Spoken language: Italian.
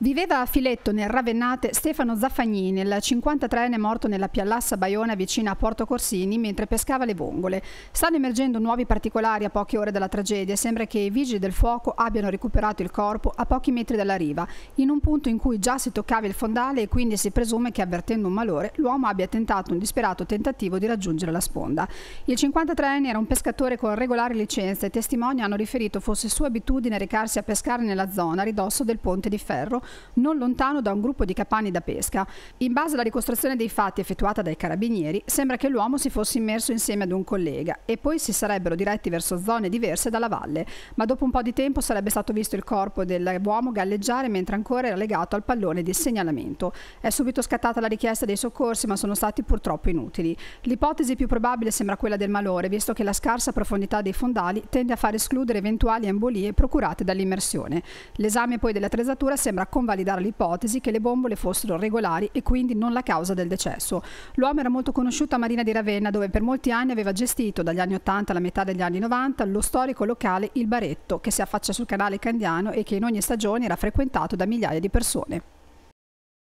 Viveva a Filetto nel Ravennate Stefano Zaffagnini, il 53enne morto nella Piallassa Baiona vicino a Porto Corsini mentre pescava le vongole. Stanno emergendo nuovi particolari a poche ore dalla tragedia e sembra che i vigili del fuoco abbiano recuperato il corpo a pochi metri dalla riva, in un punto in cui già si toccava il fondale e quindi si presume che avvertendo un malore l'uomo abbia tentato un disperato tentativo di raggiungere la sponda. Il 53enne era un pescatore con regolare licenza e testimoni hanno riferito fosse sua abitudine recarsi a pescare nella zona a ridosso del ponte di ferro non lontano da un gruppo di capanni da pesca. In base alla ricostruzione dei fatti effettuata dai carabinieri, sembra che l'uomo si fosse immerso insieme ad un collega e poi si sarebbero diretti verso zone diverse dalla valle, ma dopo un po' di tempo sarebbe stato visto il corpo dell'uomo galleggiare mentre ancora era legato al pallone di segnalamento. È subito scattata la richiesta dei soccorsi, ma sono stati purtroppo inutili. L'ipotesi più probabile sembra quella del malore, visto che la scarsa profondità dei fondali tende a far escludere eventuali embolie procurate dall'immersione. L'esame poi dell'attrezzatura sembra convalidare l'ipotesi che le bombole fossero regolari e quindi non la causa del decesso. L'uomo era molto conosciuto a Marina di Ravenna dove per molti anni aveva gestito, dagli anni 80 alla metà degli anni 90, lo storico locale Il Baretto che si affaccia sul canale Candiano e che in ogni stagione era frequentato da migliaia di persone.